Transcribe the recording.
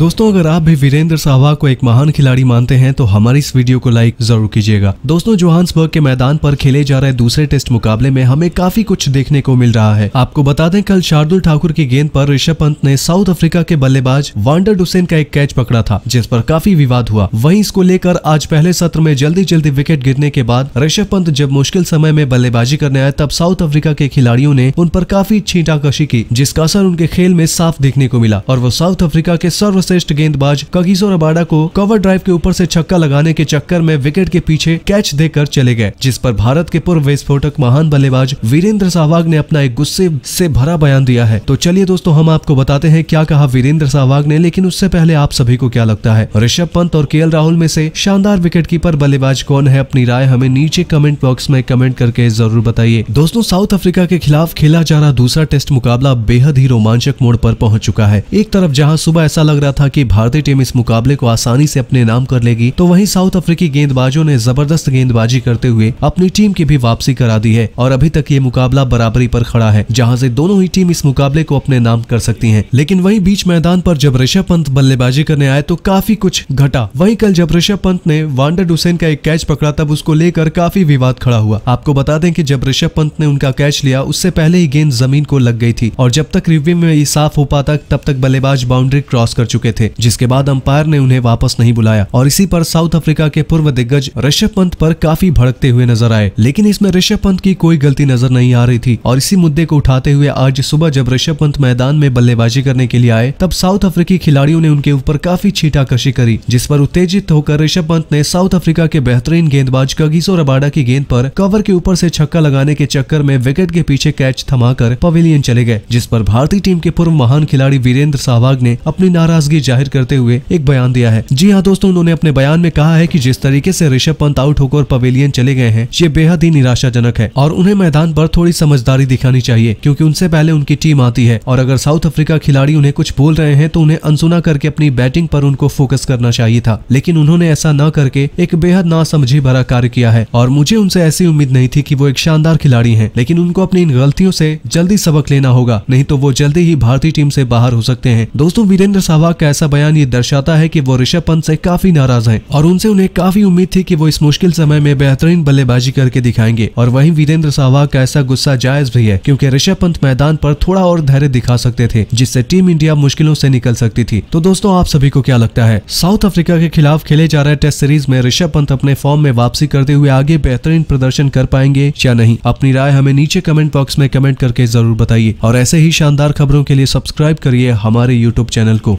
दोस्तों अगर आप भी वीरेंद्र सहवाग को एक महान खिलाड़ी मानते हैं तो हमारी इस वीडियो को लाइक जरूर कीजिएगा दोस्तों जोहान्सबर्ग के मैदान पर खेले जा रहे दूसरे टेस्ट मुकाबले में हमें काफी कुछ देखने को मिल रहा है आपको बता दें कल शार्दुल ठाकुर की गेंद पर ऋषभ पंत ने साउथ अफ्रीका के बल्लेबाज वांडर डुसेन का एक कैच पकड़ा था जिस पर काफी विवाद हुआ वही इसको लेकर आज पहले सत्र में जल्दी जल्दी विकेट गिरने के बाद ऋषभ पंत जब मुश्किल समय में बल्लेबाजी करने आए तब साउथ अफ्रीका के खिलाड़ियों ने उन पर काफी छींटाकशी की जिसका असर उनके खेल में साफ देखने को मिला और वो साउथ अफ्रीका के सर्व सर्वश्रेष्ठ गेंदबाज कगिसो रबाडा को कवर ड्राइव के ऊपर से छक्का लगाने के चक्कर में विकेट के पीछे कैच देकर चले गए जिस पर भारत के पूर्व विस्फोटक महान बल्लेबाज वीरेंद्र सहवाग ने अपना एक गुस्से से भरा बयान दिया है तो चलिए दोस्तों हम आपको बताते हैं क्या कहा वीरेंद्र सहवाग ने लेकिन उससे पहले आप सभी को क्या लगता है ऋषभ पंत और के राहुल में से शानदार विकेट कीपर बल्लेबाज कौन है अपनी राय हमें नीचे कमेंट बॉक्स में कमेंट करके जरूर बताइए दोस्तों साउथ अफ्रीका के खिलाफ खेला जा रहा दूसरा टेस्ट मुकाबला बेहद ही रोमांचक मोड़ पर पहुंच चुका है एक तरफ जहां सुबह ऐसा लग रहा था था कि भारतीय टीम इस मुकाबले को आसानी से अपने नाम कर लेगी तो वहीं साउथ अफ्रीकी गेंदबाजों ने जबरदस्त गेंदबाजी करते हुए अपनी टीम की भी वापसी करा दी है और अभी तक ये मुकाबला बराबरी पर खड़ा है जहाँ से दोनों ही टीम इस मुकाबले को अपने नाम कर सकती है लेकिन वही बीच मैदान पर जब ऋषभ पंत बल्लेबाजी करने आए तो काफी कुछ घटा वही कल जब ऋषभ पंत ने वांडर डुसेन का एक कैच पकड़ा तब उसको लेकर काफी विवाद खड़ा हुआ आपको बता दें की जब ऋषभ पंत ने उनका कैच लिया उससे पहले ही गेंद जमीन को लग गई थी और जब तक रिव्यू में ये साफ हो पाता तब तक बल्लेबाज बाउंड्री क्रॉस कर चुका चुके थे जिसके बाद अंपायर ने उन्हें वापस नहीं बुलाया और इसी पर साउथ अफ्रीका के पूर्व दिग्गज ऋषभ पंत पर काफी भड़कते हुए नजर आए लेकिन इसमें ऋषभ पंत की कोई गलती नजर नहीं आ रही थी और इसी मुद्दे को उठाते हुए आज सुबह जब ऋषभ पंत मैदान में बल्लेबाजी करने के लिए आए तब साउथ अफ्रीकी खिलाड़ियों ने उनके ऊपर काफी छीटाकशी करी जिस पर उत्तेजित होकर ऋषभ पंत ने साउथ अफ्रीका के बेहतरीन गेंदबाज कगिसो रबाडा की गेंद पर कवर के ऊपर से छक्का लगाने के चक्कर में विकेट के पीछे कैच थमाकर पवेलियन चले गए जिस पर भारतीय टीम के पूर्व महान खिलाड़ी वीरेंद्र सहवाग ने अपनी नाराज नाराजगी जाहिर करते हुए एक बयान दिया है जी हाँ दोस्तों उन्होंने अपने बयान में कहा है की जिस तरीके ऐसी ऋषभ पंत आउट होकर पवेलियन चले गए हैं ये बेहद ही निराशाजनक है और उन्हें मैदान आरोप थोड़ी समझदारी दिखानी चाहिए क्यूँकी उनसे पहले उनकी टीम आती है और अगर साउथ अफ्रीका खिलाड़ी उन्हें कुछ बोल रहे हैं तो उन्हें अनसुना करके अपनी बैटिंग पर उनको फोकस करना चाहिए था लेकिन उन्होंने ऐसा न करके एक बेहद नासमझी भरा कार्य किया है और मुझे उनसे ऐसी उम्मीद नहीं थी कि वो एक शानदार खिलाड़ी हैं लेकिन उनको अपनी इन गलतियों से जल्दी सबक लेना होगा नहीं तो वो जल्दी ही भारतीय टीम से बाहर हो सकते हैं दोस्तों वीरेंद्र सहवाग का ऐसा बयान ये दर्शाता है कि वो ऋषभ पंत से काफी नाराज हैं और उनसे उन्हें काफी उम्मीद थी कि वो इस मुश्किल समय में बेहतरीन बल्लेबाजी करके दिखाएंगे और वहीं वीरेंद्र सहवाग का ऐसा गुस्सा जायज भी है क्योंकि ऋषभ पंत मैदान पर थोड़ा और धैर्य दिखा सकते थे जिससे टीम इंडिया मुश्किलों से निकल सकती थी तो दोस्तों आप सभी को क्या लगता है साउथ अफ्रीका के खिलाफ खेले जा रहे टेस्ट सीरीज में ऋषभ पंत अपने फॉर्म में वापसी करते हुए आगे बेहतरीन प्रदर्शन कर पाएंगे या नहीं अपनी राय हमें नीचे कमेंट बॉक्स में कमेंट करके जरूर बताइए और ऐसे ही शानदार खबरों के लिए सब्सक्राइब करिए हमारे यूट्यूब चैनल को